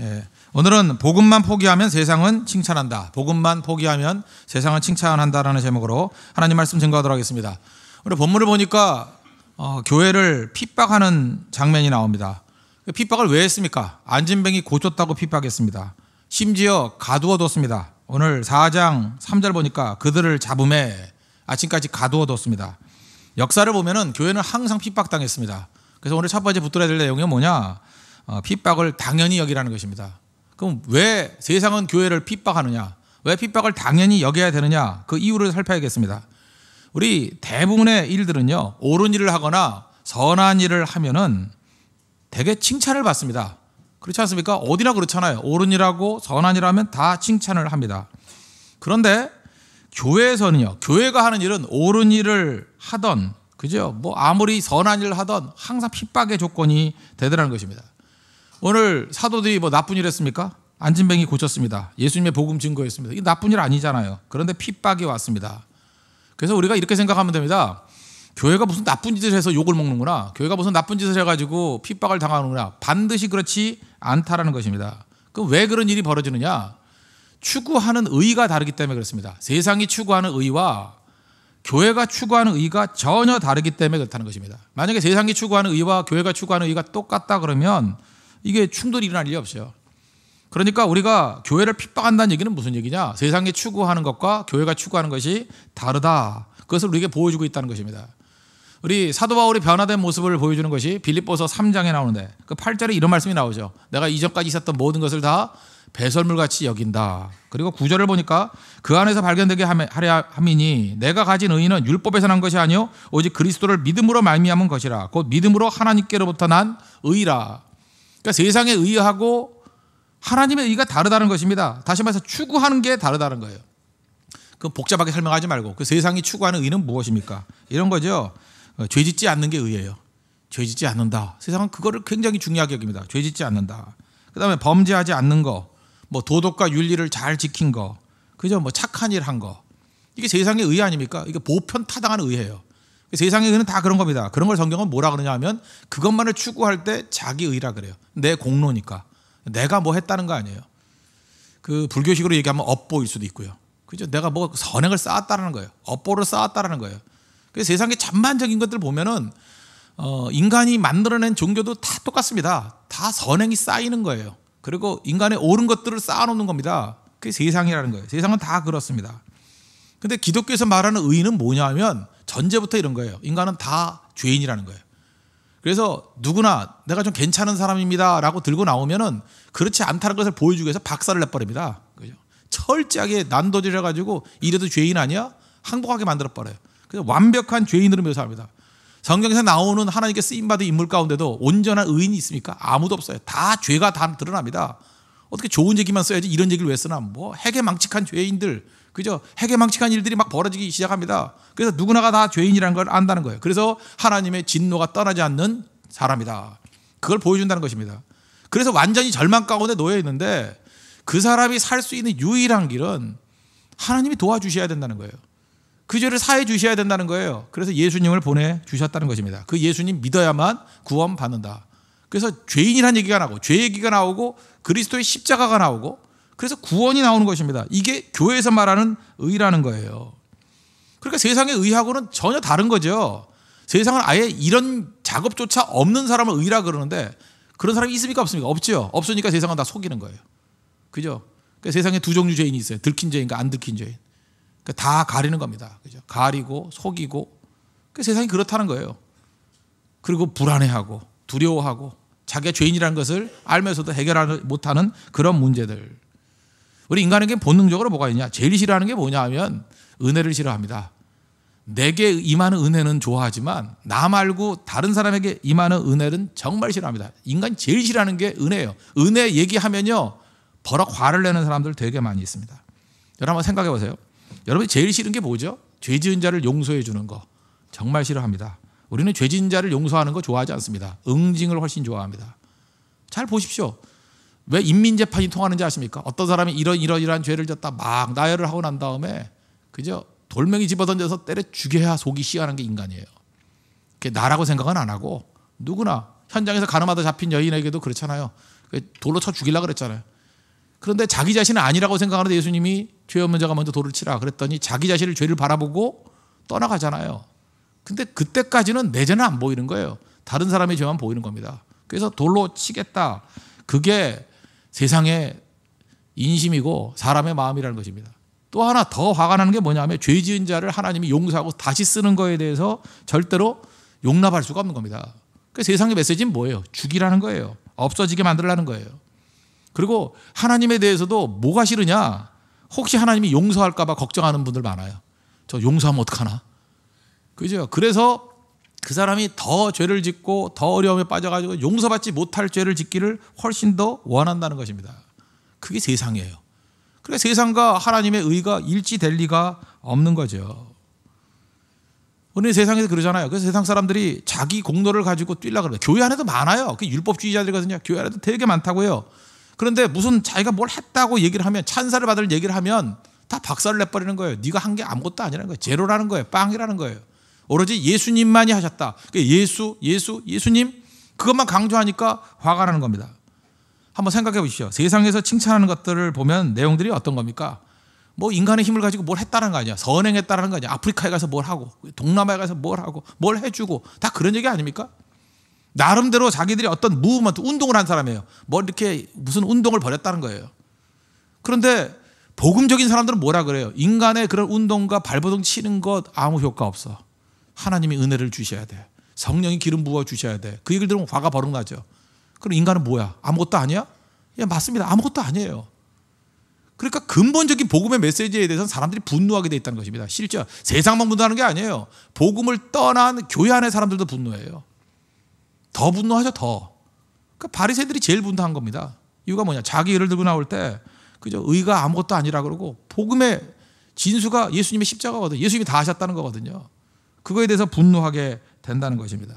예. 오늘은 복음만 포기하면 세상은 칭찬한다. 복음만 포기하면 세상은 칭찬한다라는 제목으로 하나님 말씀 증거하도록 하겠습니다. 오늘 본문을 보니까 어, 교회를 핍박하는 장면이 나옵니다. 그 핍박을 왜 했습니까? 안진뱅이 고쳤다고 핍박했습니다. 심지어 가두어뒀습니다. 오늘 4장 3절 보니까 그들을 잡음에 아침까지 가두어뒀습니다. 역사를 보면은 교회는 항상 핍박당했습니다. 그래서 오늘 첫 번째 붙들어야 될 내용이 뭐냐? 어, 핍박을 당연히 여기라는 것입니다. 그럼 왜 세상은 교회를 핍박하느냐? 왜 핍박을 당연히 여겨야 되느냐? 그 이유를 살펴야겠습니다. 우리 대부분의 일들은요, 옳은 일을 하거나 선한 일을 하면은 대개 칭찬을 받습니다. 그렇지 않습니까? 어디나 그렇잖아요. 옳은 일하고 선한 일하면 다 칭찬을 합니다. 그런데 교회에서는요, 교회가 하는 일은 옳은 일을 하던, 그죠? 뭐 아무리 선한 일을 하던 항상 핍박의 조건이 되더라는 것입니다. 오늘 사도들이 뭐 나쁜 일 했습니까? 안진뱅이 고쳤습니다. 예수님의 복음 증거였습니다. 이 나쁜 일 아니잖아요. 그런데 핍박이 왔습니다. 그래서 우리가 이렇게 생각하면 됩니다. 교회가 무슨 나쁜 짓을 해서 욕을 먹는구나. 교회가 무슨 나쁜 짓을 해가지고 핍박을 당하는구나. 반드시 그렇지 않다라는 것입니다. 그럼 왜 그런 일이 벌어지느냐? 추구하는 의가 의 다르기 때문에 그렇습니다. 세상이 추구하는 의와 의 교회가 추구하는 의가 의 전혀 다르기 때문에 그렇다는 것입니다. 만약에 세상이 추구하는 의와 의 교회가 추구하는 의 의가 똑같다 그러면 이게 충돌이 일어날 일이 없어요. 그러니까 우리가 교회를 핍박한다는 얘기는 무슨 얘기냐? 세상이 추구하는 것과 교회가 추구하는 것이 다르다. 그것을 우리에게 보여주고 있다는 것입니다. 우리 사도 바울이 변화된 모습을 보여주는 것이 빌립보서 3장에 나오는데 그 8절에 이런 말씀이 나오죠. 내가 이전까지 있었던 모든 것을 다 배설물 같이 여긴다. 그리고 9절을 보니까 그 안에서 발견되게 하려 함이니 내가 가진 의인은 율법에서 난 것이 아니요 오직 그리스도를 믿음으로 말미암은 것이라. 곧 믿음으로 하나님께로부터 난 의라. 그러니까 세상의 의하고 하나님의 의가 다르다는 것입니다. 다시 말해서 추구하는 게 다르다는 거예요. 그 복잡하게 설명하지 말고 그 세상이 추구하는 의는 무엇입니까? 이런 거죠. 어, 죄짓지 않는 게 의예요. 죄짓지 않는다. 세상은 그거를 굉장히 중요하게 여깁니다. 죄짓지 않는다. 그다음에 범죄하지 않는 거, 뭐 도덕과 윤리를 잘 지킨 거, 그죠? 뭐 착한 일 한 거. 이게 세상의 의 아닙니까? 이게 보편 타당한 의예요. 세상에 의는 다 그런 겁니다. 그런 걸 성경은 뭐라 그러냐 하면 그것만을 추구할 때 자기 의라 그래요. 내 공로니까. 내가 뭐 했다는 거 아니에요. 그 불교식으로 얘기하면 업보일 수도 있고요. 그죠? 내가 뭐 선행을 쌓았다라는 거예요. 업보를 쌓았다라는 거예요. 그 세상의 전반적인 것들 보면은 어, 인간이 만들어낸 종교도 다 똑같습니다. 다 선행이 쌓이는 거예요. 그리고 인간의 옳은 것들을 쌓아놓는 겁니다. 그게 세상이라는 거예요. 세상은 다 그렇습니다. 근데 기독교에서 말하는 의 의는 뭐냐 하면 전제부터 이런 거예요. 인간은 다 죄인이라는 거예요. 그래서 누구나 내가 좀 괜찮은 사람입니다라고 들고 나오면은 그렇지 않다는 것을 보여주기 위해서 박살을 내버립니다. 그죠? 철저하게 난도질해 가지고 이래도 죄인 아니야? 항복하게 만들어 버려요. 그래서 완벽한 죄인으로 묘사합니다. 성경에서 나오는 하나님께 쓰임 받은 인물 가운데도 온전한 의인이 있습니까? 아무도 없어요. 다 죄가 다 드러납니다. 어떻게 좋은 얘기만 써야지 이런 얘기를 왜 쓰나? 뭐 핵에 망측한 죄인들 그죠? 해괴망측한 일들이 막 벌어지기 시작합니다. 그래서 누구나가 다 죄인이라는 걸 안다는 거예요. 그래서 하나님의 진노가 떠나지 않는 사람이다. 그걸 보여준다는 것입니다. 그래서 완전히 절망 가운데 놓여 있는데 그 사람이 살 수 있는 유일한 길은 하나님이 도와주셔야 된다는 거예요. 그 죄를 사해 주셔야 된다는 거예요. 그래서 예수님을 보내 주셨다는 것입니다. 그 예수님 믿어야만 구원 받는다. 그래서 죄인이라는 얘기가 나오고 죄 얘기가 나오고 그리스도의 십자가가 나오고 그래서 구원이 나오는 것입니다. 이게 교회에서 말하는 의라는 거예요. 그러니까 세상의 의하고는 전혀 다른 거죠. 세상은 아예 이런 작업조차 없는 사람을 의라 그러는데 그런 사람이 있습니까 없습니까? 없죠. 없으니까 세상은 다 속이는 거예요. 그죠? 그러니까 세상에 두 종류 죄인이 있어요. 들킨 죄인과 그러니까 안 들킨 죄인. 그러니까 다 가리는 겁니다. 그죠? 가리고 속이고 그러니까 세상이 그렇다는 거예요. 그리고 불안해하고 두려워하고 자기가 죄인이라는 것을 알면서도 해결하 못하는 그런 문제들. 우리 인간에게 본능적으로 뭐가 있냐? 제일 싫어하는 게 뭐냐 하면 은혜를 싫어합니다. 내게 임하는 은혜는 좋아하지만 나 말고 다른 사람에게 임하는 은혜는 정말 싫어합니다. 인간이 제일 싫어하는 게 은혜예요. 은혜 얘기하면요. 버럭 화를 내는 사람들 되게 많이 있습니다. 여러분 한번 생각해 보세요. 여러분이 제일 싫은 게 뭐죠? 죄 지은 자를 용서해 주는 거. 정말 싫어합니다. 우리는 죄 지은 자를 용서하는 거 좋아하지 않습니다. 응징을 훨씬 좋아합니다. 잘 보십시오. 왜 인민재판이 통하는지 아십니까? 어떤 사람이 이런 이러이러한 죄를 졌다 막 나열을 하고 난 다음에 그저 돌멩이 집어던져서 때려 죽여야 속이 시원한 게 인간이에요. 그게 나라고 생각은 안 하고 누구나 현장에서 가늠하다 잡힌 여인에게도 그렇잖아요. 그 돌로 쳐 죽이려 고 그랬잖아요. 그런데 자기 자신은 아니라고 생각하는데 예수님이 죄 없는 자가 먼저 돌을 치라 그랬더니 자기 자신을 죄를 바라보고 떠나가잖아요. 근데 그때까지는 내 죄는 안 보이는 거예요. 다른 사람의 죄만 보이는 겁니다. 그래서 돌로 치겠다. 그게 세상의 인심이고 사람의 마음이라는 것입니다. 또 하나 더 화가 나는 게 뭐냐면 죄 지은 자를 하나님이 용서하고 다시 쓰는 거에 대해서 절대로 용납할 수가 없는 겁니다. 그 세상의 메시지는 뭐예요? 죽이라는 거예요. 없어지게 만들라는 거예요. 그리고 하나님에 대해서도 뭐가 싫으냐? 혹시 하나님이 용서할까봐 걱정하는 분들 많아요. 저 용서하면 어떡하나? 그죠? 그래서 그 사람이 더 죄를 짓고 더 어려움에 빠져가지고 용서받지 못할 죄를 짓기를 훨씬 더 원한다는 것입니다. 그게 세상이에요. 그래 그러니까 세상과 하나님의 의가 일치될 리가 없는 거죠. 오늘 세상에서 그러잖아요. 그래서 세상 사람들이 자기 공로를 가지고 뛰려 그래요. 교회 안에도 많아요. 그 율법주의자들이거든요. 교회 안에도 되게 많다고요. 그런데 무슨 자기가 뭘 했다고 얘기를 하면 찬사를 받을 얘기를 하면 다 박살을 내버리는 거예요. 네가 한 게 아무것도 아니라는 거예요. 제로라는 거예요. 빵이라는 거예요. 오로지 예수님만이 하셨다. 그러니까 예수, 예수, 예수님 그것만 강조하니까 화가 나는 겁니다. 한번 생각해 보십시오. 세상에서 칭찬하는 것들을 보면 내용들이 어떤 겁니까? 뭐 인간의 힘을 가지고 뭘 했다는 거 아니야. 선행했다는 거 아니야. 아프리카에 가서 뭘 하고, 동남아에 가서 뭘 하고, 뭘 해주고 다 그런 얘기 아닙니까? 나름대로 자기들이 어떤 무브먼트, 운동을 한 사람이에요. 뭐 이렇게 무슨 운동을 벌였다는 거예요. 그런데 복음적인 사람들은 뭐라 그래요? 인간의 그런 운동과 발버둥 치는 것 아무 효과 없어. 하나님이 은혜를 주셔야 돼. 성령이 기름 부어 주셔야 돼. 그 얘기를 들으면 화가 버럭나죠. 그럼 인간은 뭐야? 아무것도 아니야? 예, 맞습니다. 아무것도 아니에요. 그러니까 근본적인 복음의 메시지에 대해서는 사람들이 분노하게 돼 있다는 것입니다. 실제 세상만 분노하는 게 아니에요. 복음을 떠난 교회 안의 사람들도 분노해요. 더 분노하죠, 더. 그러니까 바리새들이 제일 분노한 겁니다. 이유가 뭐냐? 자기 예를 들고 나올 때 그죠? 의가 아무것도 아니라 그러고 복음의 진수가 예수님의 십자가거든. 예수님이 다 하셨다는 거거든요. 그거에 대해서 분노하게 된다는 것입니다.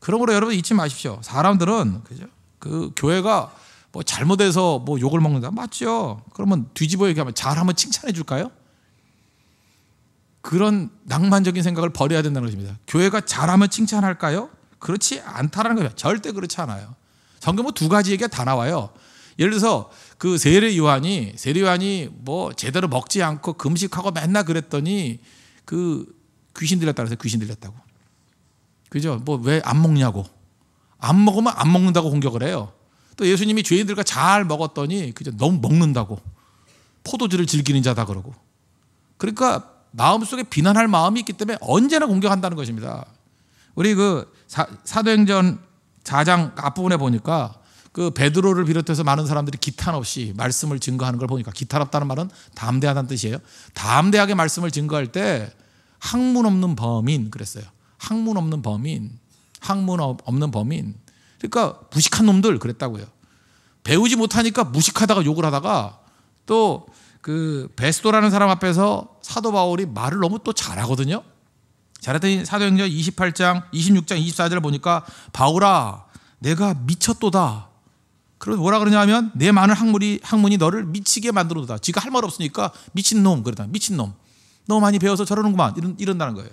그러므로 여러분 잊지 마십시오. 사람들은 그죠? 그 교회가 뭐 잘못해서 뭐 욕을 먹는다 맞죠? 그러면 뒤집어 얘기하면 잘 한번 칭찬해 줄까요? 그런 낭만적인 생각을 버려야 된다는 것입니다. 교회가 잘하면 칭찬할까요? 그렇지 않다라는 거예요. 절대 그렇지 않아요. 성경 뭐두 가지 얘기가 다 나와요. 예를 들어서 그 세례 요한이 세례 요한이 뭐 제대로 먹지 않고 금식하고 맨날 그랬더니 그 귀신 들렸다 면서 귀신 들렸다고. 그죠? 뭐 왜 안 먹냐고. 안 먹으면 안 먹는다고 공격을 해요. 또 예수님이 죄인들과 잘 먹었더니 그저 너무 먹는다고. 포도주를 즐기는 자다 그러고. 그러니까 마음속에 비난할 마음이 있기 때문에 언제나 공격한다는 것입니다. 우리 그 사, 사도행전 4장 앞부분에 보니까 그 베드로를 비롯해서 많은 사람들이 기탄 없이 말씀을 증거하는 걸 보니까 기탄 없다는 말은 담대하다는 뜻이에요. 담대하게 말씀을 증거할 때 학문 없는 범인 그랬어요. 학문 없는 범인, 학문 없는 범인. 그러니까 무식한 놈들 그랬다고요. 배우지 못하니까 무식하다가 욕을 하다가 또 그 베스도라는 사람 앞에서 사도 바울이 말을 너무 또 잘하거든요. 잘했더니 사도행전 28장, 26장, 24절을 보니까 바울아, 내가 미쳤도다. 그래서 뭐라 그러냐면 내 많은 학문이 학문이 너를 미치게 만들어도다. 지가 할 말 없으니까 미친 놈 그러다. 미친 놈. 너무 많이 배워서 저러는구만. 이런, 이런다는 거예요.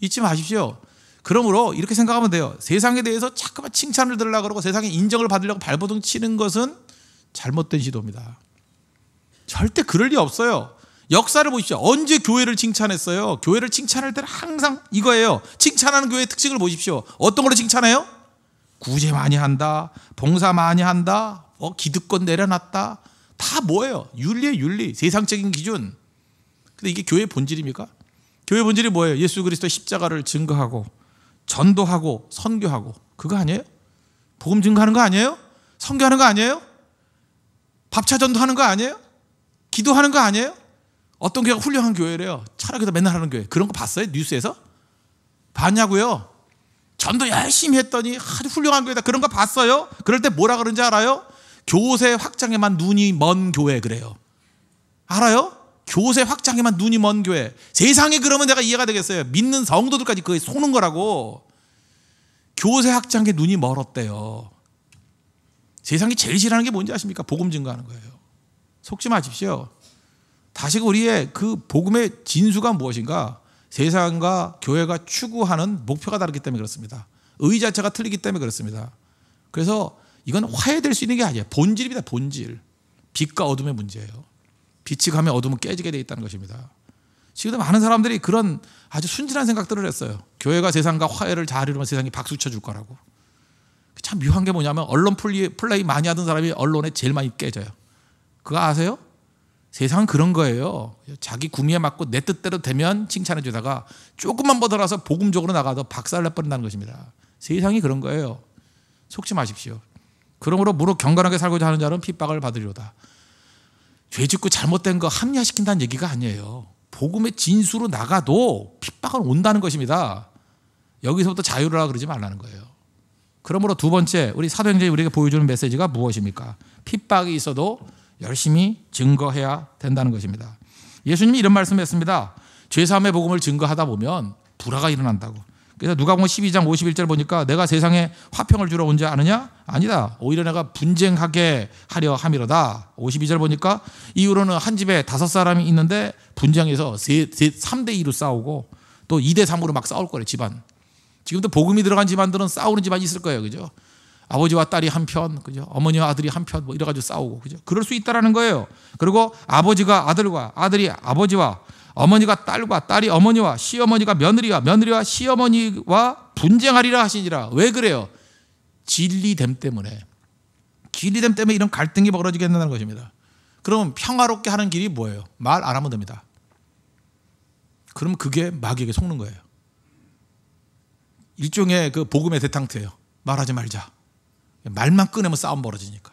잊지 마십시오. 그러므로 이렇게 생각하면 돼요. 세상에 대해서 자꾸만 칭찬을 들으려고 그러고 세상에 인정을 받으려고 발버둥 치는 것은 잘못된 시도입니다. 절대 그럴 리 없어요. 역사를 보십시오. 언제 교회를 칭찬했어요? 교회를 칭찬할 때는 항상 이거예요. 칭찬하는 교회의 특징을 보십시오. 어떤 걸로 칭찬해요? 구제 많이 한다, 봉사 많이 한다, 뭐 기득권 내려놨다. 다 뭐예요? 윤리의 윤리, 세상적인 기준. 근데 이게 교회 본질입니까? 교회 본질이 뭐예요? 예수 그리스도 십자가를 증거하고 전도하고 선교하고 그거 아니에요? 복음 증거하는 거 아니에요? 선교하는 거 아니에요? 밥차 전도하는 거 아니에요? 기도하는 거 아니에요? 어떤 교회가 훌륭한 교회래요. 철학에서 맨날 하는 교회. 그런 거 봤어요? 뉴스에서? 봤냐고요? 전도 열심히 했더니 아주 훌륭한 교회다. 그런 거 봤어요? 그럴 때 뭐라 그런지 알아요? 교세 확장에만 눈이 먼 교회 그래요. 알아요? 교세 확장에만 눈이 먼 교회. 세상에 그러면 내가 이해가 되겠어요. 믿는 성도들까지 그에 속는 거라고. 교세 확장에 눈이 멀었대요. 세상이 제일 싫어하는 게 뭔지 아십니까? 복음 증거하는 거예요. 속지 마십시오. 다시 그 우리의 그 복음의 진수가 무엇인가? 세상과 교회가 추구하는 목표가 다르기 때문에 그렇습니다. 의 자체가 틀리기 때문에 그렇습니다. 그래서 이건 화해될 수 있는 게 아니에요. 본질입니다. 본질. 빛과 어둠의 문제예요. 빛이 가면 어둠은 깨지게 돼 있다는 것입니다. 지금 많은 사람들이 그런 아주 순진한 생각들을 했어요. 교회가 세상과 화해를 잘 이루면 세상이 박수 쳐줄 거라고. 참 묘한 게 뭐냐면 언론 플레이 많이 하던 사람이 언론에 제일 많이 깨져요. 그거 아세요? 세상은 그런 거예요. 자기 구미에 맞고 내 뜻대로 되면 칭찬해 주다가 조금만 벗어나서 복음적으로 나가도 박살 내버린다는 것입니다. 세상이 그런 거예요. 속지 마십시오. 그러므로 무릎 경건하게 살고자 하는 자는 핍박을 받으리로다. 죄 짓고 잘못된 거 합리화시킨다는 얘기가 아니에요. 복음의 진수로 나가도 핍박은 온다는 것입니다. 여기서부터 자유라 그러지 말라는 거예요. 그러므로 두 번째 우리 사도행전이 우리에게 보여주는 메시지가 무엇입니까? 핍박이 있어도 열심히 증거해야 된다는 것입니다. 예수님이 이런 말씀했습니다. 죄사함의 복음을 증거하다 보면 불화가 일어난다고. 그래서 누가복음 12장 51절 보니까 내가 세상에 화평을 주러 온 줄 아느냐? 아니다. 오히려 내가 분쟁하게 하려 함이로다. 52절 보니까 이후로는 한 집에 다섯 사람이 있는데 분쟁해서 3대 2로 싸우고 또 2대 3으로 막 싸울 거래 집안. 지금도 복음이 들어간 집안들은 싸우는 집안이 있을 거예요. 그죠? 아버지와 딸이 한편, 그죠? 어머니와 아들이 한편 뭐 이래 가지고 싸우고. 그죠? 그럴 수 있다라는 거예요. 그리고 아버지가 아들과 아들이 아버지와 어머니가 딸과 딸이 어머니와 시어머니가 며느리와 며느리와 시어머니와 분쟁하리라 하시니라. 왜 그래요? 진리됨 때문에. 진리됨 때문에 이런 갈등이 벌어지게 된다는 것입니다. 그럼 평화롭게 하는 길이 뭐예요? 말 안 하면 됩니다. 그럼 그게 마귀에게 속는 거예요. 일종의 그 복음의 대탕트예요. 말하지 말자. 말만 끊으면 싸움 벌어지니까.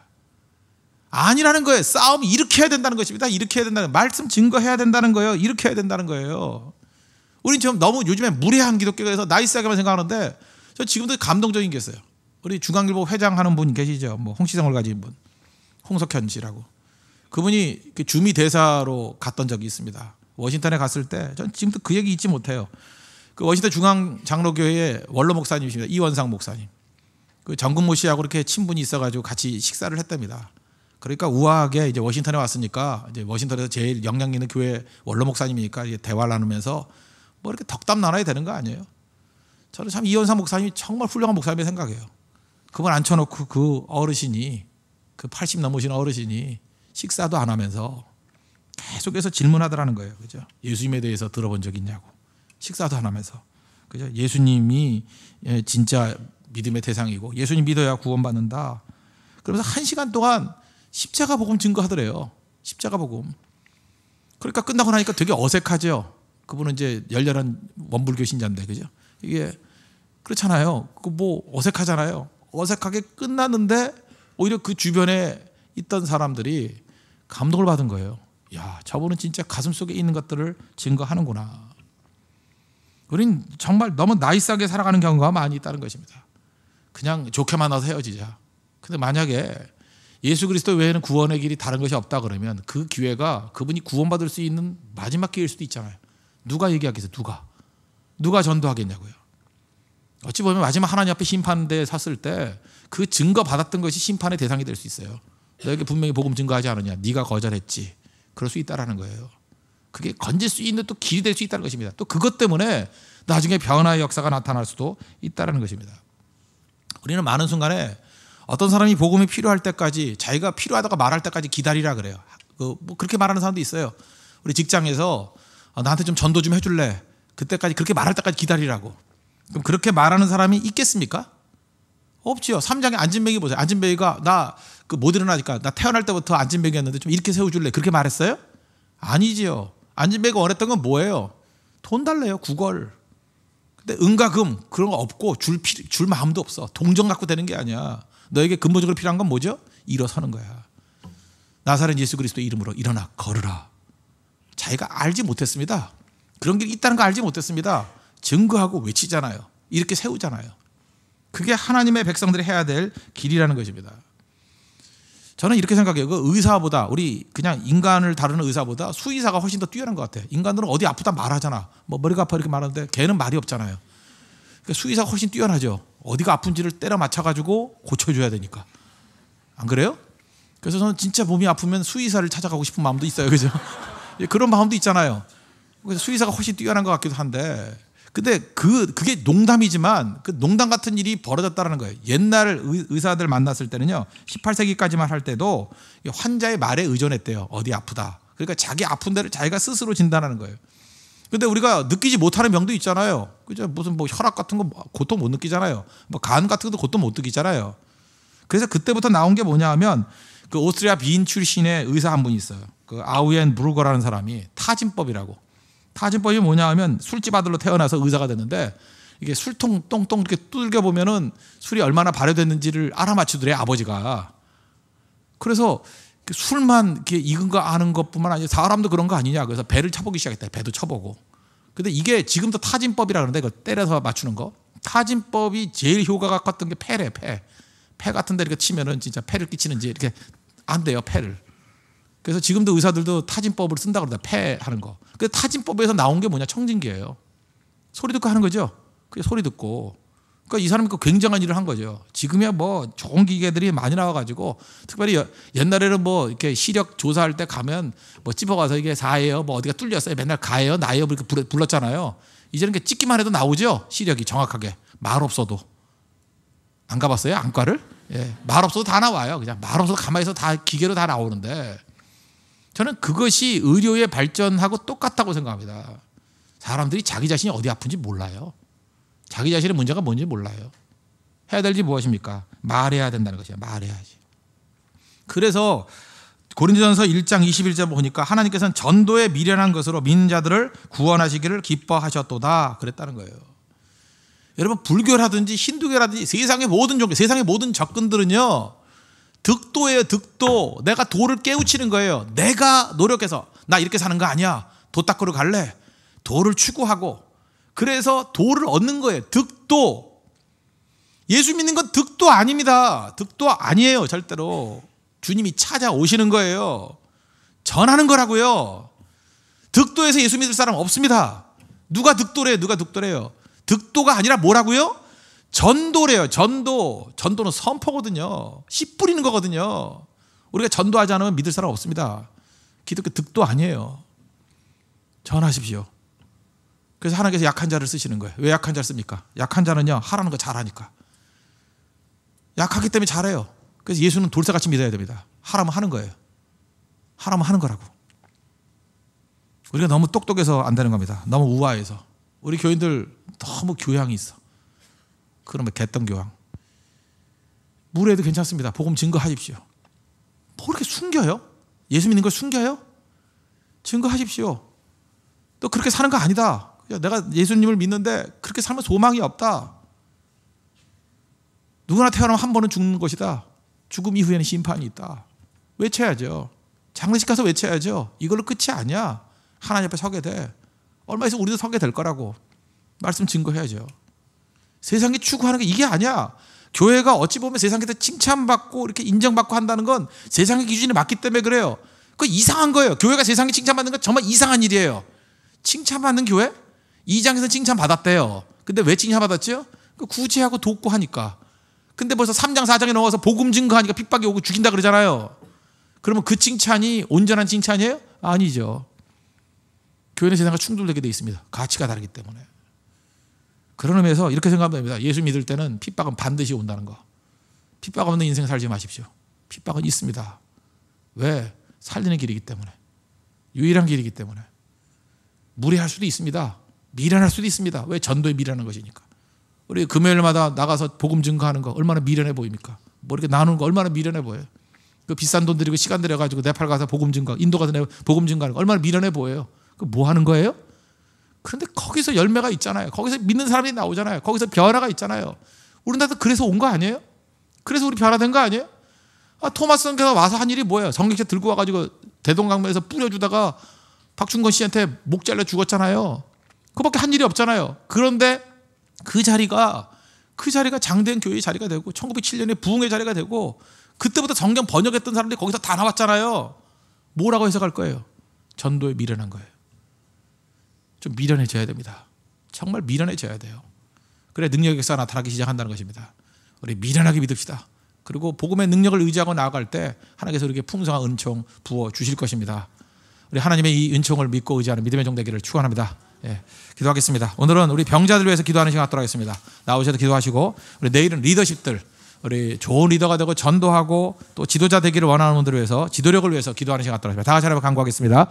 아니라는 거예요. 싸움 이 이렇게 해야 된다는 것입니다. 이렇게 해야 된다는 말씀 증거해야 된다는 거예요. 이렇게 해야 된다는 거예요. 우린 지금 너무 요즘에 무례한 기독교에서 나이스하게만 생각하는데 저 지금도 감동적인 게 있어요. 우리 중앙일보 회장하는 분 계시죠? 뭐 홍시성을 가진 분, 홍석현 씨라고. 그분이 주미 대사로 갔던 적이 있습니다. 워싱턴에 갔을 때 전 지금도 그 얘기 잊지 못해요. 그 워싱턴 중앙 장로교회의 원로 목사님이십니다. 이원상 목사님. 그 정근모 씨하고 이렇게 친분이 있어가지고 같이 식사를 했답니다. 그러니까 우아하게 이제 워싱턴에 왔으니까 이제 워싱턴에서 제일 영향 있는 교회 원로 목사님이니까 이제 대화를 나누면서 뭐 이렇게 덕담 나눠야 되는 거 아니에요? 저는 참 이현상 목사님이 정말 훌륭한 목사님이 생각해요. 그걸 앉혀놓고 그 어르신이 그 80 넘으신 어르신이 식사도 안 하면서 계속해서 질문하더라는 거예요. 그죠? 예수님에 대해서 들어본 적 있냐고. 식사도 안 하면서. 그죠? 예수님이 예, 진짜 믿음의 대상이고 예수님 믿어야 구원받는다. 그러면서 한 시간 동안 십자가 복음 증거하더래요. 십자가 복음. 그러니까 끝나고 나니까 되게 어색하죠. 그분은 이제 열렬한 원불교 신자인데 그죠? 이게 그렇잖아요. 그 뭐 어색하잖아요. 어색하게 끝났는데 오히려 그 주변에 있던 사람들이 감동을 받은 거예요. 야, 저분은 진짜 가슴 속에 있는 것들을 증거하는구나. 우린 정말 너무 나이스하게 살아가는 경우가 많이 있다는 것입니다. 그냥 좋게 만나서 헤어지자. 근데 만약에 예수 그리스도 외에는 구원의 길이 다른 것이 없다 그러면 그 기회가 그분이 구원받을 수 있는 마지막 기회일 수도 있잖아요. 누가 얘기하겠어요? 누가? 누가 전도하겠냐고요. 어찌 보면 마지막 하나님 앞에 심판대에 섰을 때 그 증거 받았던 것이 심판의 대상이 될 수 있어요. 너에게 분명히 복음 증거하지 않느냐. 네가 거절했지. 그럴 수 있다라는 거예요. 그게 건질 수 있는 또 길이 될 수 있다는 것입니다. 또 그것 때문에 나중에 변화의 역사가 나타날 수도 있다라는 것입니다. 우리는 많은 순간에 어떤 사람이 복음이 필요할 때까지 자기가 필요하다고 말할 때까지 기다리라 그래요. 그뭐 그렇게 말하는 사람도 있어요. 우리 직장에서 어, 나한테 좀 전도 좀 해줄래? 그때까지 그렇게 말할 때까지 기다리라고. 그럼 그렇게 말하는 사람이 있겠습니까? 없지요. 삼장에 안진뱅이 보세요. 안진뱅이가 나그못 일어나니까 나 태어날 때부터 안진뱅이였는데 좀 이렇게 세워줄래? 그렇게 말했어요? 아니지요. 안진뱅이가 원했던 건 뭐예요? 돈 달래요. 국월. 근데 은가금 그런 거 없고 줄, 필줄 마음도 없어. 동정 갖고 되는 게 아니야. 너에게 근본적으로 필요한 건 뭐죠? 일어서는 거야. 나사렛 예수 그리스도 이름으로 일어나 걸으라. 자기가 알지 못했습니다. 그런 게 있다는 거 알지 못했습니다. 증거하고 외치잖아요. 이렇게 세우잖아요. 그게 하나님의 백성들이 해야 될 길이라는 것입니다. 저는 이렇게 생각해요. 그 의사보다 우리 그냥 인간을 다루는 의사보다 수의사가 훨씬 더 뛰어난 것 같아요. 인간들은 어디 아프다 말하잖아. 뭐 머리가 아파 이렇게 말하는데 걔는 말이 없잖아요. 그러니까 수의사가 훨씬 뛰어나죠. 어디가 아픈지를 때려 맞춰가지고 고쳐줘야 되니까. 안 그래요? 그래서 저는 진짜 몸이 아프면 수의사를 찾아가고 싶은 마음도 있어요. 그죠? 예, 그런 마음도 있잖아요. 그래서 수의사가 훨씬 뛰어난 것 같기도 한데. 근데 그, 그게 농담이지만 그 농담 같은 일이 벌어졌다는 거예요. 옛날 의사들 만났을 때는요. 18세기까지만 할 때도 환자의 말에 의존했대요. 어디 아프다. 그러니까 자기 아픈 데를 자기가 스스로 진단하는 거예요. 근데 우리가 느끼지 못하는 병도 있잖아요. 그죠? 무슨 뭐 혈압 같은 거 뭐 고통 못 느끼잖아요. 뭐 간 같은 것도 고통 못 느끼잖아요. 그래서 그때부터 나온 게 뭐냐 하면 그 오스트리아 비인 출신의 의사 한 분이 있어요. 그 아우엔 브루거라는 사람이 타진법이라고. 타진법이 뭐냐 하면 술집 아들로 태어나서 의사가 됐는데 이게 술통 똥똥 이렇게 뚫겨 보면은 술이 얼마나 발효됐는지를 알아맞히더래 아버지가. 그래서 술만 익은 거 아는 것뿐만 아니라 사람도 그런 거 아니냐. 그래서 배를 쳐보기 시작했다. 배도 쳐보고. 근데 이게 지금도 타진법이라 그러는데 그걸 때려서 맞추는 거. 타진법이 제일 효과가 컸던 게폐래 폐폐 폐 같은 데 이렇게 치면은 진짜 폐를 끼치는지 이렇게 안 돼요, 폐를 그래서 지금도 의사들도 타진법을 쓴다 그러다 폐하는 거. 그 타진법에서 나온 게 뭐냐? 청진기예요. 소리 듣고 하는 거죠. 그게 소리 듣고 그러니까 이 사람이 그 굉장한 일을 한 거죠. 지금이야 뭐 좋은 기계들이 많이 나와가지고 특별히 옛날에는 뭐 이렇게 시력 조사할 때 가면 뭐 집어가서 이게 사예요, 뭐 어디가 뚫렸어요, 맨날 가예요, 나예요 뭐 이렇게 불렀잖아요. 이제는 이렇게 찍기만 해도 나오죠. 시력이 정확하게 말 없어도 안 가봤어요 안과를? 예, 말 없어도 다 나와요. 그냥 말 없어도 가만히 있어 도다 기계로 다 나오는데 저는 그것이 의료의 발전하고 똑같다고 생각합니다. 사람들이 자기 자신이 어디 아픈지 몰라요. 자기 자신의 문제가 뭔지 몰라요. 해야 될지 무엇입니까? 말해야 된다는 것이야 말해야지. 그래서 고린도전서 1장 21절 보니까 하나님께서는 전도에 미련한 것으로 민자들을 구원하시기를 기뻐하셨도다 그랬다는 거예요. 여러분 불교라든지 힌두교라든지 세상의 모든 종교, 세상의 모든 접근들은요. 득도예요, 득도. 내가 도를 깨우치는 거예요. 내가 노력해서 나 이렇게 사는 거 아니야. 도 닦으러 갈래. 도를 추구하고 그래서 도를 얻는 거예요. 득도. 예수 믿는 건 득도 아닙니다. 득도 아니에요. 절대로. 주님이 찾아오시는 거예요. 전하는 거라고요. 득도에서 예수 믿을 사람 없습니다. 누가 득도래요? 누가 득도래요? 득도가 아니라 뭐라고요? 전도래요. 전도. 전도는 선포거든요. 씨 뿌리는 거거든요. 우리가 전도하지 않으면 믿을 사람 없습니다. 기독교 득도 아니에요. 전하십시오. 그래서 하나님께서 약한 자를 쓰시는 거예요. 왜 약한 자를 씁니까? 약한 자는요, 하라는 거 잘하니까. 약하기 때문에 잘해요. 그래서 예수는 돌사같이 믿어야 됩니다. 하라면 하는 거예요. 하라면 하는 거라고. 우리가 너무 똑똑해서 안 되는 겁니다. 너무 우아해서. 우리 교인들 너무 교양이 있어. 그러면 개똥 교황. 무례해도 괜찮습니다. 복음 증거하십시오. 뭐 그렇게 숨겨요? 예수 믿는 걸 숨겨요? 증거하십시오. 또 그렇게 사는 거 아니다. 내가 예수님을 믿는데 그렇게 살면 소망이 없다. 누구나 태어나면 한 번은 죽는 것이다. 죽음 이후에는 심판이 있다. 외쳐야죠. 장례식 가서 외쳐야죠. 이걸로 끝이 아니야. 하나님 앞에 서게 돼. 얼마 있으면 우리도 서게 될 거라고 말씀 증거해야죠. 세상이 추구하는 게 이게 아니야. 교회가 어찌 보면 세상에서 칭찬받고 이렇게 인정받고 한다는 건 세상의 기준에 맞기 때문에 그래요. 그 이상한 거예요. 교회가 세상에 칭찬받는 건 정말 이상한 일이에요. 칭찬받는 교회? 2장에서 칭찬받았대요. 근데 왜 칭찬받았죠? 그 구제하고 돕고 하니까. 근데 벌써 3장, 4장에 넘어서 복음 증거하니까 핍박이 오고 죽인다 그러잖아요. 그러면 그 칭찬이 온전한 칭찬이에요? 아니죠. 교회는 세상과 충돌되게 돼 있습니다. 가치가 다르기 때문에. 그런 의미에서 이렇게 생각하면 됩니다. 예수 믿을 때는 핍박은 반드시 온다는 거. 핍박 없는 인생 살지 마십시오. 핍박은 있습니다. 왜? 살리는 길이기 때문에. 유일한 길이기 때문에. 무리할 수도 있습니다. 미련할 수도 있습니다. 왜 전도에 미련한 것이니까. 우리 금요일마다 나가서 복음 증거하는 거 얼마나 미련해 보입니까? 뭐 이렇게 나누는 거 얼마나 미련해 보여요. 그 비싼 돈 들이고 시간 들여 가지고 네팔 가서 복음 증거, 인도 가서 내 복음 증거하는 거 얼마나 미련해 보여요. 그 뭐 하는 거예요? 그런데 거기서 열매가 있잖아요. 거기서 믿는 사람이 나오잖아요. 거기서 변화가 있잖아요. 우리나라도 그래서 온 거 아니에요? 그래서 우리 변화된 거 아니에요? 아, 토마스 선교사 와서 한 일이 뭐예요? 성경책 들고 와가지고 대동강변에서 뿌려주다가 박준건 씨한테 목잘라 죽었잖아요. 그밖에 한 일이 없잖아요. 그런데 그 자리가 그 자리가 장대현 교회의 자리가 되고 1907년에 부흥의 자리가 되고 그때부터 성경 번역했던 사람들이 거기서 다 나왔잖아요. 뭐라고 해석할 거예요? 전도에 미련한 거예요. 좀 미련해져야 됩니다. 정말 미련해져야 돼요. 그래 능력의 역사 가 나타나기 시작한다는 것입니다. 우리 미련하게 믿읍시다. 그리고 복음의 능력을 의지하고 나아갈 때 하나님께서 이렇게 풍성한 은총 부어 주실 것입니다. 우리 하나님의 이 은총을 믿고 의지하는 믿음의 종되기를 축원합니다. 예, 기도하겠습니다. 오늘은 우리 병자들 위해서 기도하는 시간 갖도록 하겠습니다. 나오셔도 기도하시고 우리 내일은 리더십들 우리 좋은 리더가 되고 전도하고 또 지도자 되기를 원하는 분들을 위해서 지도력을 위해서 기도하는 시간 갖도록 하겠습니다. 다 같이 하나 간구하겠습니다.